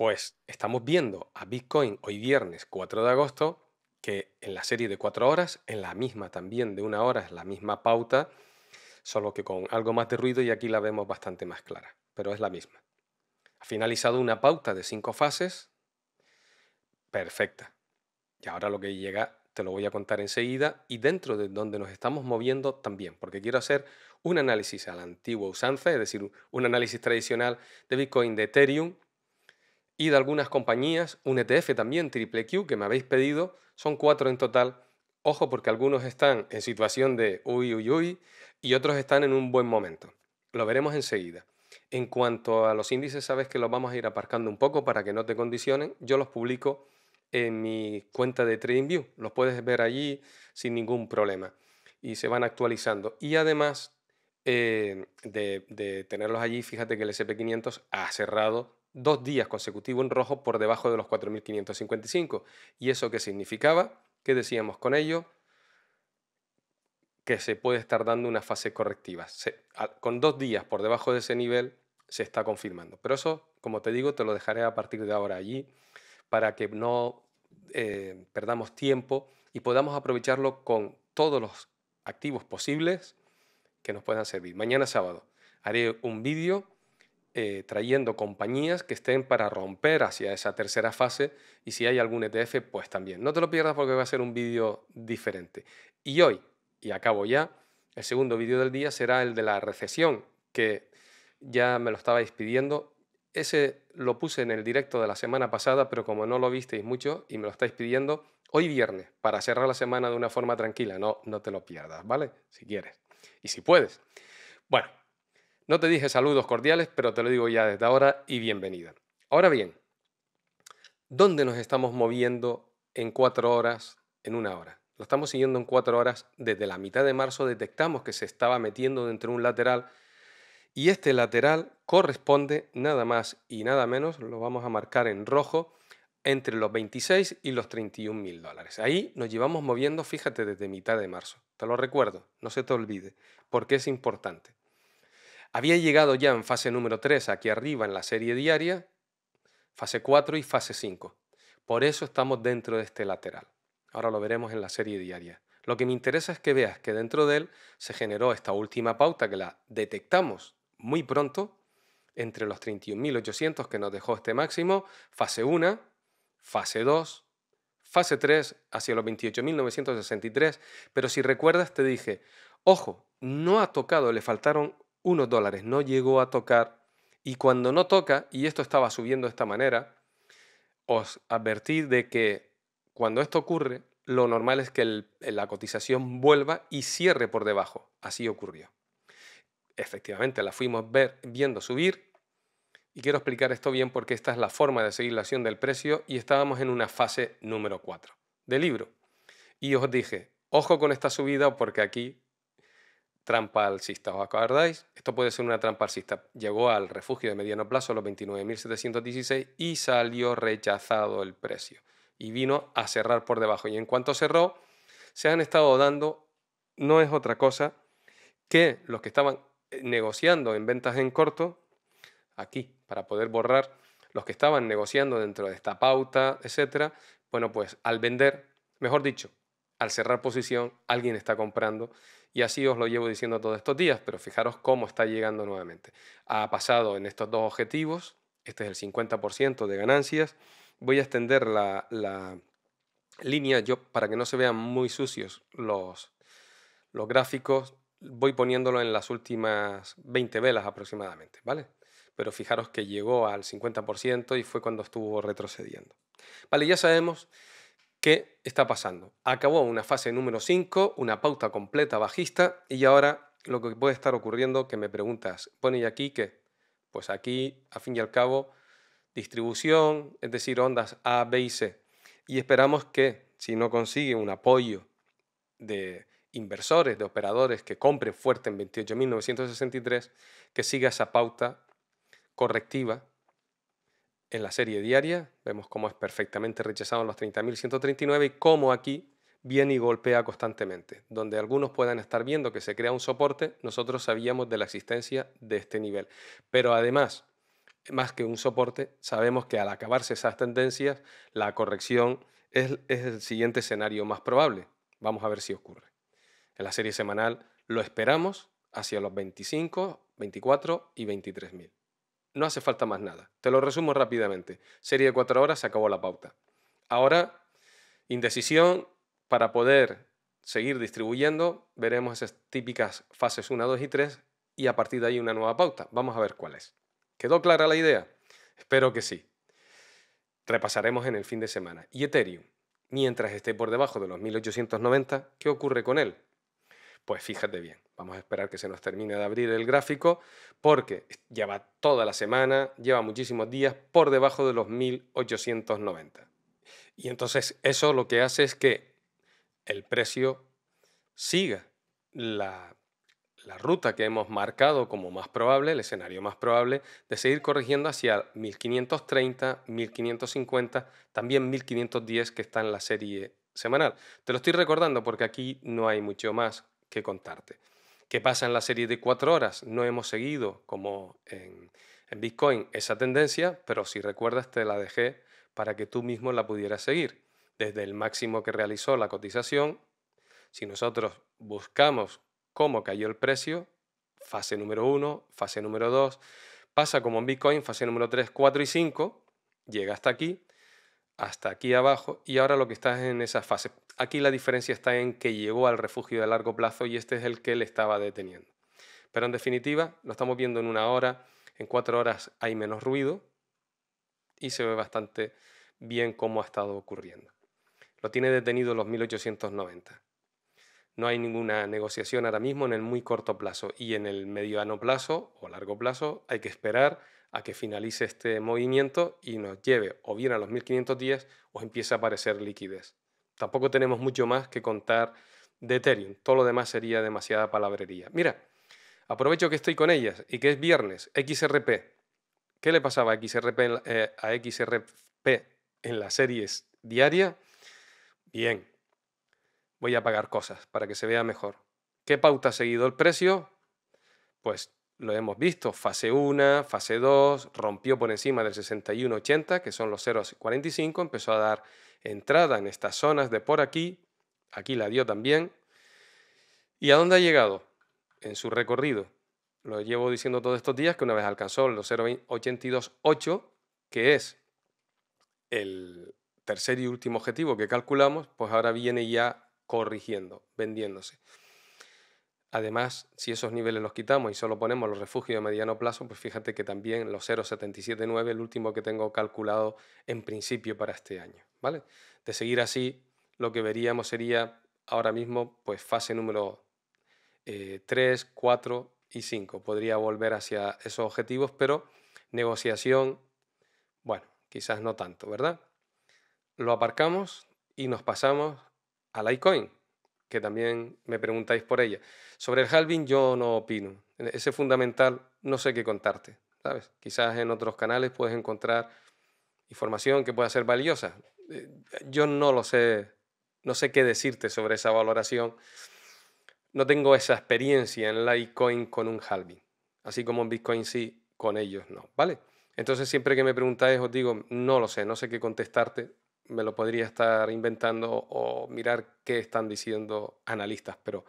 Pues estamos viendo a Bitcoin hoy viernes 4 de agosto, que en la serie de 4 horas, en la misma también de una hora, es la misma pauta, solo que con algo más de ruido y aquí la vemos bastante más clara, pero es la misma. Ha finalizado una pauta de cinco fases, perfecta. Y ahora lo que llega te lo voy a contar enseguida y dentro de donde nos estamos moviendo también, porque quiero hacer un análisis a la antigua usanza, es decir, un análisis tradicional de Bitcoin, de Ethereum y de algunas compañías, un ETF también, Triple Q, que me habéis pedido, son cuatro en total. Ojo porque algunos están en situación de uy, uy, uy y otros están en un buen momento. Lo veremos enseguida. En cuanto a los índices, sabes que los vamos a ir aparcando un poco para que no te condicionen. Yo los publico en mi cuenta de TradingView. Los puedes ver allí sin ningún problema y se van actualizando. Y además eh, de, de tenerlos allí, fíjate que el SP500 ha cerrado dos días consecutivos en rojo por debajo de los 4.555. ¿Y eso qué significaba? ¿Qué decíamos con ello? Que se puede estar dando una fase correctiva. con dos días por debajo de ese nivel se está confirmando. Pero eso, como te digo, te lo dejaré a partir de ahora allí para que no eh, perdamos tiempo y podamos aprovecharlo con todos los activos posibles que nos puedan servir. Mañana sábado haré un vídeo eh, trayendo compañías que estén para romper hacia esa tercera fase y si hay algún ETF, pues también. No te lo pierdas porque va a ser un vídeo diferente. Y hoy, y acabo ya, el segundo vídeo del día será el de la recesión, que ya me lo estabais pidiendo. Ese lo puse en el directo de la semana pasada, pero como no lo visteis mucho y me lo estáis pidiendo, hoy viernes, para cerrar la semana de una forma tranquila, no, no te lo pierdas, ¿vale? Si quieres y si puedes. Bueno, no te dije saludos cordiales, pero te lo digo ya desde ahora y bienvenida. Ahora bien, ¿dónde nos estamos moviendo en cuatro horas, en una hora? Lo estamos siguiendo en cuatro horas. Desde la mitad de marzo detectamos que se estaba metiendo dentro de un lateral y este lateral corresponde nada más y nada menos, lo vamos a marcar en rojo, entre los 26 y los 31 mil dólares. Ahí nos llevamos moviendo, fíjate, desde mitad de marzo. Te lo recuerdo, no se te olvide, porque es importante. Había llegado ya en fase número 3 aquí arriba en la serie diaria, fase 4 y fase 5. Por eso estamos dentro de este lateral. Ahora lo veremos en la serie diaria. Lo que me interesa es que veas que dentro de él se generó esta última pauta que la detectamos muy pronto, entre los 31.800 que nos dejó este máximo, fase 1, fase 2, fase 3 hacia los 28.963, pero si recuerdas te dije, ojo, no ha tocado, le faltaron unos dólares, no llegó a tocar y cuando no toca, y esto estaba subiendo de esta manera, os advertí de que cuando esto ocurre, lo normal es que la cotización vuelva y cierre por debajo. Así ocurrió. Efectivamente, la fuimos ver, viendo subir. Y quiero explicar esto bien porque esta es la forma de seguir la acción del precio y estábamos en una fase número 4 del libro. Y os dije, ojo con esta subida porque aquí trampa alcista. ¿Os acordáis? Esto puede ser una trampa alcista. Llegó al refugio de mediano plazo los 29.716 y salió rechazado el precio. Y vino a cerrar por debajo. Y en cuanto cerró, se han estado dando, no es otra cosa, que los que estaban eh, negociando en ventas en corto, aquí, para poder borrar, los que estaban negociando dentro de esta pauta, etcétera, bueno, pues al vender, mejor dicho, al cerrar posición, alguien está comprando y así os lo llevo diciendo todos estos días, pero fijaros cómo está llegando nuevamente. Ha pasado en estos dos objetivos, este es el 50% de ganancias. Voy a extender la, línea yo, para que no se vean muy sucios los, los gráficos. Voy poniéndolo en las últimas 20 velas aproximadamente, ¿vale? Pero fijaros que llegó al 50% y fue cuando estuvo retrocediendo. Vale, ya sabemos ¿Qué está pasando? Acabó una fase número 5, una pauta completa bajista y ahora lo que puede estar ocurriendo que me preguntas, pone aquí que Pues aquí, a fin y al cabo, distribución, es decir, ondas A, B y C. Y esperamos que si no consigue un apoyo de inversores, de operadores que compren fuerte en 28.963, que siga esa pauta correctiva en la serie diaria vemos cómo es perfectamente rechazado en los 30.139 y cómo aquí viene y golpea constantemente. Donde algunos puedan estar viendo que se crea un soporte, nosotros sabíamos de la existencia de este nivel. Pero además, más que un soporte, sabemos que al acabarse esas tendencias, la corrección es, el siguiente escenario más probable. Vamos a ver si ocurre. En la serie semanal lo esperamos hacia los 25, 24 y 23.000. No hace falta más nada. Te lo resumo rápidamente. Serie de cuatro horas, se acabó la pauta. Ahora, indecisión para poder seguir distribuyendo. Veremos esas típicas fases 1, 2 y 3 y a partir de ahí una nueva pauta. Vamos a ver cuál es. ¿Quedó clara la idea? Espero que sí. Repasaremos en el fin de semana. ¿Y Ethereum? Mientras esté por debajo de los 1890, ¿qué ocurre con él? Pues fíjate bien, vamos a esperar que se nos termine de abrir el gráfico porque lleva toda la semana, lleva muchísimos días por debajo de los 1890. Y entonces eso lo que hace es que el precio siga la, ruta que hemos marcado como más probable, el escenario más probable, de seguir corrigiendo hacia 1530, 1550, también 1510 que está en la serie semanal. Te lo estoy recordando porque aquí no hay mucho más que contarte. ¿Qué pasa en la serie de cuatro horas? No hemos seguido, como en, en Bitcoin, esa tendencia, pero si recuerdas te la dejé para que tú mismo la pudieras seguir. Desde el máximo que realizó la cotización, si nosotros buscamos cómo cayó el precio, fase número 1, fase número 2, pasa como en Bitcoin, fase número 3, 4 y 5, llega hasta aquí hasta aquí abajo y ahora lo que está es en esa fase. Aquí la diferencia está en que llegó al refugio de largo plazo y este es el que le estaba deteniendo. Pero en definitiva, lo estamos viendo en una hora, en cuatro horas hay menos ruido y se ve bastante bien cómo ha estado ocurriendo. Lo tiene detenido los 1890. No hay ninguna negociación ahora mismo en el muy corto plazo y en el mediano plazo o largo plazo hay que esperar a que finalice este movimiento y nos lleve o bien a los días o empiece a aparecer liquidez. Tampoco tenemos mucho más que contar de Ethereum, todo lo demás sería demasiada palabrería. Mira, aprovecho que estoy con ellas y que es viernes, XRP. ¿Qué le pasaba a XRP en eh, a XRP en las series diaria? Bien, voy a pagar cosas para que se vea mejor. ¿Qué pauta ha seguido el precio? Pues lo hemos visto, fase 1, fase 2, rompió por encima del 61,80, que son los 0,45, empezó a dar entrada en estas zonas de por aquí, aquí la dio también. ¿Y a dónde ha llegado? En su recorrido. Lo llevo diciendo todos estos días que una vez alcanzó los 0,828, que es el tercer y último objetivo que calculamos, pues ahora viene ya corrigiendo, vendiéndose. Además, si esos niveles los quitamos y solo ponemos los refugios de mediano plazo, pues fíjate que también los 0,779, el último que tengo calculado en principio para este año, ¿vale? De seguir así, lo que veríamos sería ahora mismo pues fase número 3, eh, 4 y 5. Podría volver hacia esos objetivos, pero negociación, bueno, quizás no tanto, ¿verdad? Lo aparcamos y nos pasamos a ICOIN que también me preguntáis por ella. Sobre el halving yo no opino. E, ese fundamental no sé qué contarte, ¿sabes? Quizás en otros canales puedes encontrar información que pueda ser valiosa. E, yo no lo sé, no sé qué decirte sobre esa valoración. No tengo esa experiencia en Litecoin con un halving, así como en Bitcoin sí, con ellos no, ¿vale? Entonces siempre que me preguntáis os digo, no lo sé, no sé qué contestarte me lo podría estar inventando o mirar qué están diciendo analistas, pero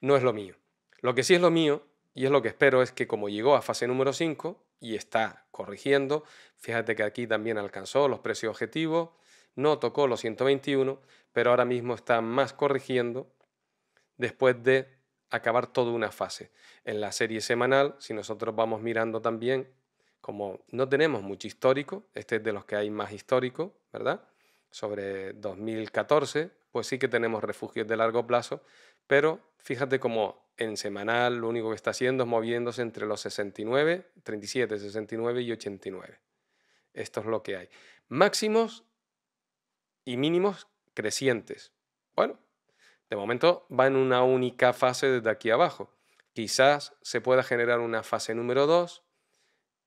no es lo mío. Lo que sí es lo mío, y es lo que espero, es que como llegó a fase número 5 y está corrigiendo, fíjate que aquí también alcanzó los precios objetivos, no tocó los 121, pero ahora mismo está más corrigiendo después de acabar toda una fase. En la serie semanal, si nosotros vamos mirando también como no tenemos mucho histórico, este es de los que hay más histórico, ¿verdad? Sobre 2014, pues sí que tenemos refugios de largo plazo, pero fíjate cómo en semanal lo único que está haciendo es moviéndose entre los 69, 37, 69 y 89. Esto es lo que hay. Máximos y mínimos crecientes. Bueno, de momento va en una única fase desde aquí abajo. Quizás se pueda generar una fase número 2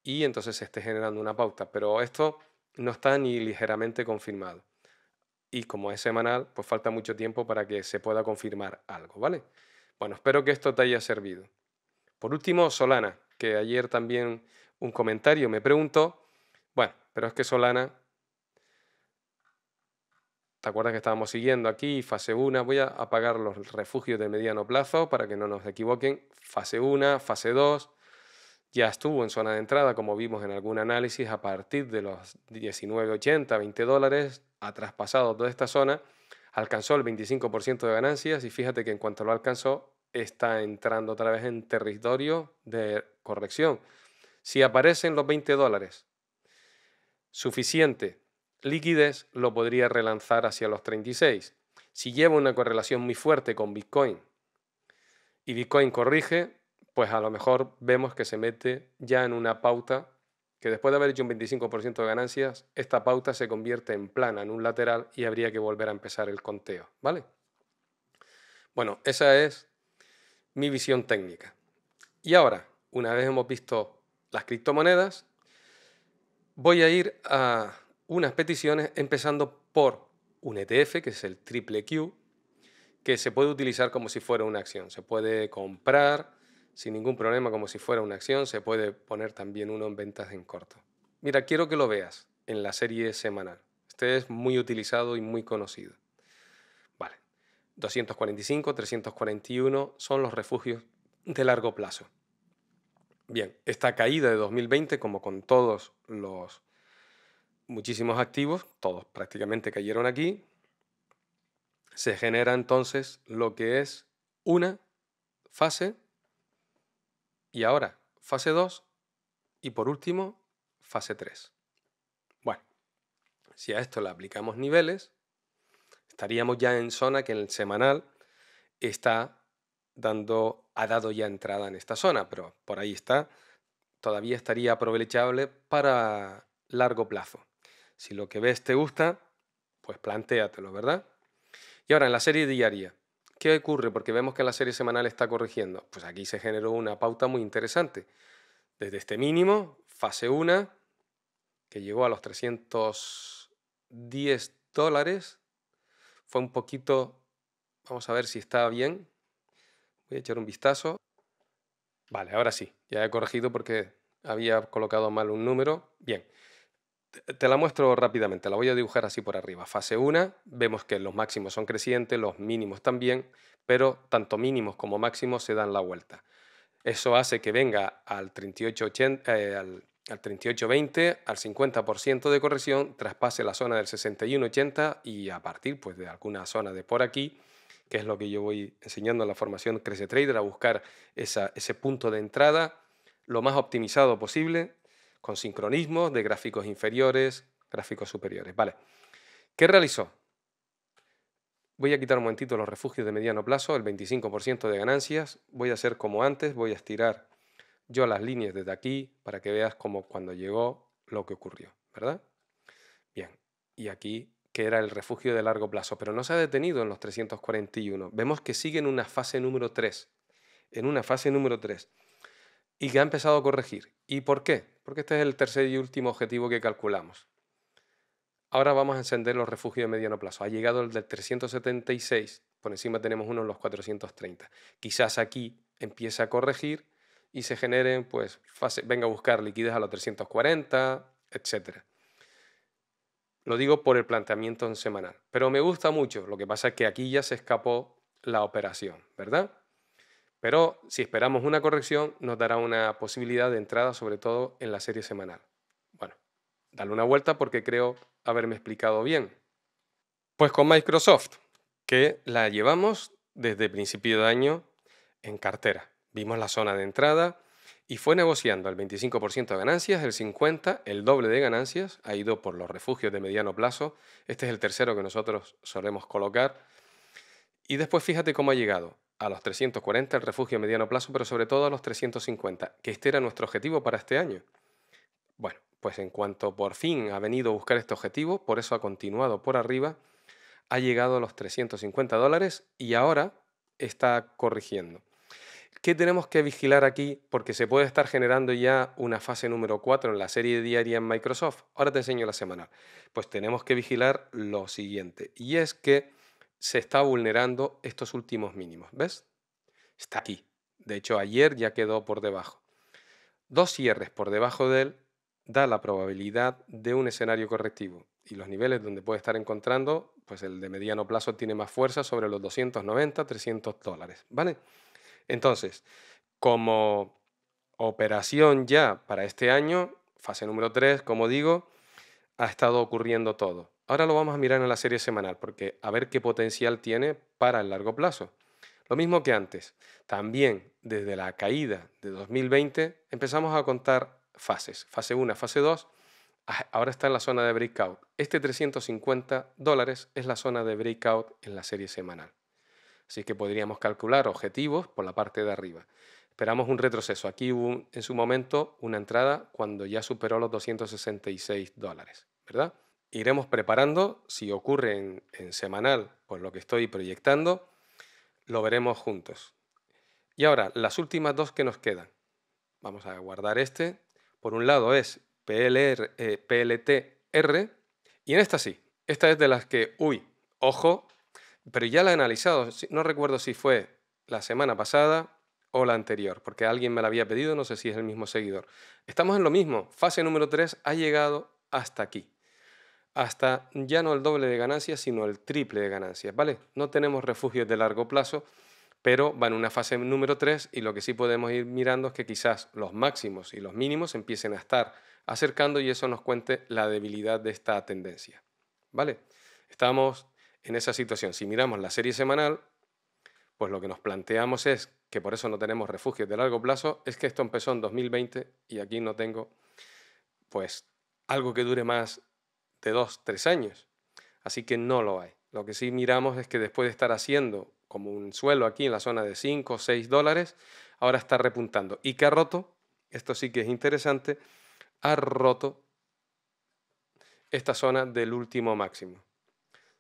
y entonces se esté generando una pauta. Pero esto no está ni ligeramente confirmado. Y como es semanal, pues falta mucho tiempo para que se pueda confirmar algo, ¿vale? Bueno, espero que esto te haya servido. Por último, Solana, que ayer también un comentario me preguntó, bueno, pero es que Solana, ¿te acuerdas que estábamos siguiendo aquí fase 1? Voy a apagar los refugios de mediano plazo para que no nos equivoquen. Fase 1, fase 2, ya estuvo en zona de entrada, como vimos en algún análisis, a partir de los 19,80, 20 dólares, ha traspasado toda esta zona, alcanzó el 25% de ganancias y fíjate que en cuanto lo alcanzó, está entrando otra vez en territorio de corrección. Si aparecen los 20 dólares, suficiente liquidez, lo podría relanzar hacia los 36. Si lleva una correlación muy fuerte con Bitcoin y Bitcoin corrige, pues a lo mejor vemos que se mete ya en una pauta que después de haber hecho un 25% de ganancias, esta pauta se convierte en plana, en un lateral y habría que volver a empezar el conteo, ¿vale? Bueno, esa es mi visión técnica. Y ahora, una vez hemos visto las criptomonedas, voy a ir a unas peticiones empezando por un ETF, que es el triple Q, que se puede utilizar como si fuera una acción. Se puede comprar, sin ningún problema, como si fuera una acción, se puede poner también uno en ventas en corto. Mira, quiero que lo veas en la serie semanal. Este es muy utilizado y muy conocido. Vale, 245, 341 son los refugios de largo plazo. Bien, esta caída de 2020, como con todos los muchísimos activos, todos prácticamente cayeron aquí, se genera entonces lo que es una fase y ahora, fase 2 y por último, fase 3. Bueno, si a esto le aplicamos niveles, estaríamos ya en zona que en el semanal está dando, ha dado ya entrada en esta zona, pero por ahí está, todavía estaría aprovechable para largo plazo. Si lo que ves te gusta, pues plantéatelo, ¿verdad? Y ahora en la serie diaria, ¿Qué ocurre? Porque vemos que la serie semanal está corrigiendo. Pues aquí se generó una pauta muy interesante. Desde este mínimo, fase 1, que llegó a los 310 dólares, fue un poquito, vamos a ver si está bien. Voy a echar un vistazo. Vale, ahora sí, ya he corregido porque había colocado mal un número. Bien te la muestro rápidamente, la voy a dibujar así por arriba. Fase 1, vemos que los máximos son crecientes, los mínimos también, pero tanto mínimos como máximos se dan la vuelta. Eso hace que venga al 3880, eh, al, 3820, al 50% de corrección, traspase la zona del 6180 y a partir pues, de alguna zona de por aquí, que es lo que yo voy enseñando en la formación Crece Trader, a buscar ese punto de entrada lo más optimizado posible con sincronismo de gráficos inferiores, gráficos superiores. Vale. ¿Qué realizó? Voy a quitar un momentito los refugios de mediano plazo, el 25% de ganancias. Voy a hacer como antes, voy a estirar yo las líneas desde aquí para que veas como cuando llegó lo que ocurrió, ¿verdad? Bien, y aquí que era el refugio de largo plazo, pero no se ha detenido en los 341. Vemos que sigue en una fase número 3, en una fase número 3, y que ha empezado a corregir. ¿Y por qué? porque este es el tercer y último objetivo que calculamos. Ahora vamos a encender los refugios de mediano plazo. Ha llegado el del 376, por encima tenemos uno en los 430. Quizás aquí empiece a corregir y se generen, pues, venga a buscar liquidez a los 340, etc. Lo digo por el planteamiento en semanal, pero me gusta mucho. Lo que pasa es que aquí ya se escapó la operación, ¿verdad? Pero si esperamos una corrección, nos dará una posibilidad de entrada, sobre todo en la serie semanal. Bueno, dale una vuelta porque creo haberme explicado bien. Pues con Microsoft, que la llevamos desde principio de año en cartera. Vimos la zona de entrada y fue negociando el 25% de ganancias, el 50%, el doble de ganancias, ha ido por los refugios de mediano plazo, este es el tercero que nosotros solemos colocar, y después fíjate cómo ha llegado, a los 340 el refugio a mediano plazo, pero sobre todo a los 350, que este era nuestro objetivo para este año. Bueno, pues en cuanto por fin ha venido a buscar este objetivo, por eso ha continuado por arriba, ha llegado a los 350 dólares y ahora está corrigiendo. ¿Qué tenemos que vigilar aquí? Porque se puede estar generando ya una fase número 4 en la serie diaria en Microsoft. Ahora te enseño la semanal. Pues tenemos que vigilar lo siguiente. Y es que se está vulnerando estos últimos mínimos. ¿Ves? Está aquí. De hecho, ayer ya quedó por debajo. Dos cierres por debajo de él da la probabilidad de un escenario correctivo. Y los niveles donde puede estar encontrando, pues el de mediano plazo tiene más fuerza sobre los 290, 300 dólares. ¿Vale? Entonces, como operación ya para este año, fase número 3, como digo, ha estado ocurriendo todo. Ahora lo vamos a mirar en la serie semanal porque a ver qué potencial tiene para el largo plazo. Lo mismo que antes. También desde la caída de 2020 empezamos a contar fases. Fase 1, fase 2. Ah, ahora está en la zona de breakout. Este 350 dólares es la zona de breakout en la serie semanal. Así que podríamos calcular objetivos por la parte de arriba. Esperamos un retroceso. Aquí hubo en su momento una entrada cuando ya superó los 266 dólares. ¿verdad? Iremos preparando, si ocurre en, semanal, por lo que estoy proyectando, lo veremos juntos. Y ahora, las últimas dos que nos quedan. Vamos a guardar este. Por un lado es PLR, eh, PLTR, y en esta sí, esta es de las que, uy, ojo, pero ya la he analizado, no recuerdo si fue la semana pasada o la anterior, porque alguien me la había pedido, no sé si es el mismo seguidor. Estamos en lo mismo, fase número 3 ha llegado hasta aquí. Hasta ya no el doble de ganancias, sino el triple de ganancias, ¿vale? No tenemos refugios de largo plazo, pero van en una fase número 3 y lo que sí podemos ir mirando es que quizás los máximos y los mínimos empiecen a estar acercando y eso nos cuente la debilidad de esta tendencia, ¿vale? Estamos en esa situación. Si miramos la serie semanal, pues lo que nos planteamos es que por eso no tenemos refugios de largo plazo, es que esto empezó en 2020 y aquí no tengo pues algo que dure más de dos, tres años. Así que no lo hay. Lo que sí miramos es que después de estar haciendo como un suelo aquí en la zona de 5 o 6 dólares, ahora está repuntando. ¿Y que ha roto? Esto sí que es interesante. Ha roto esta zona del último máximo.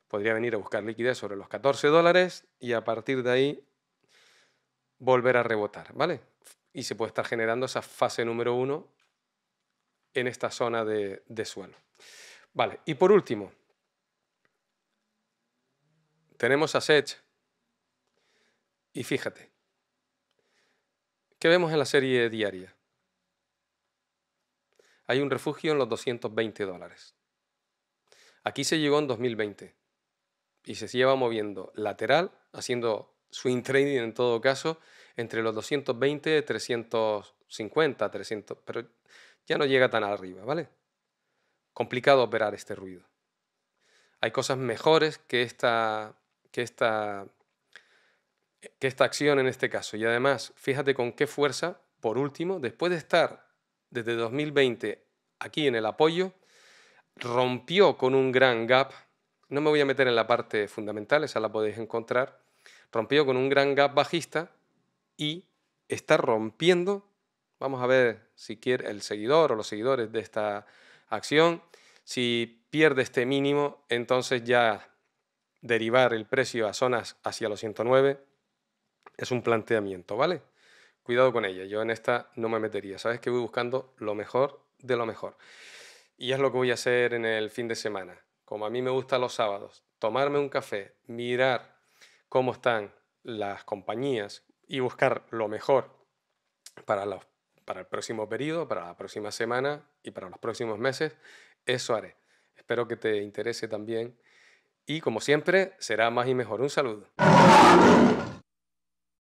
Podría venir a buscar liquidez sobre los 14 dólares y a partir de ahí volver a rebotar, ¿vale? Y se puede estar generando esa fase número 1 en esta zona de, suelo. Vale, y por último, tenemos a Sedge. y fíjate, ¿qué vemos en la serie diaria? Hay un refugio en los 220 dólares. Aquí se llegó en 2020 y se lleva moviendo lateral, haciendo swing trading en todo caso, entre los 220 y 300 50, 300, pero ya no llega tan arriba, ¿vale? Complicado operar este ruido. Hay cosas mejores que esta, que que esta acción en este caso. Y además, fíjate con qué fuerza, por último, después de estar desde 2020 aquí en el apoyo, rompió con un gran gap. No me voy a meter en la parte fundamental, esa la podéis encontrar. Rompió con un gran gap bajista y está rompiendo Vamos a ver si quiere el seguidor o los seguidores de esta acción. Si pierde este mínimo, entonces ya derivar el precio a zonas hacia los 109 es un planteamiento, ¿vale? Cuidado con ella, yo en esta no me metería. Sabes que voy buscando lo mejor de lo mejor. Y es lo que voy a hacer en el fin de semana. Como a mí me gusta los sábados, tomarme un café, mirar cómo están las compañías y buscar lo mejor para los para el próximo periodo, para la próxima semana y para los próximos meses, eso haré. Espero que te interese también y como siempre será más y mejor. Un saludo.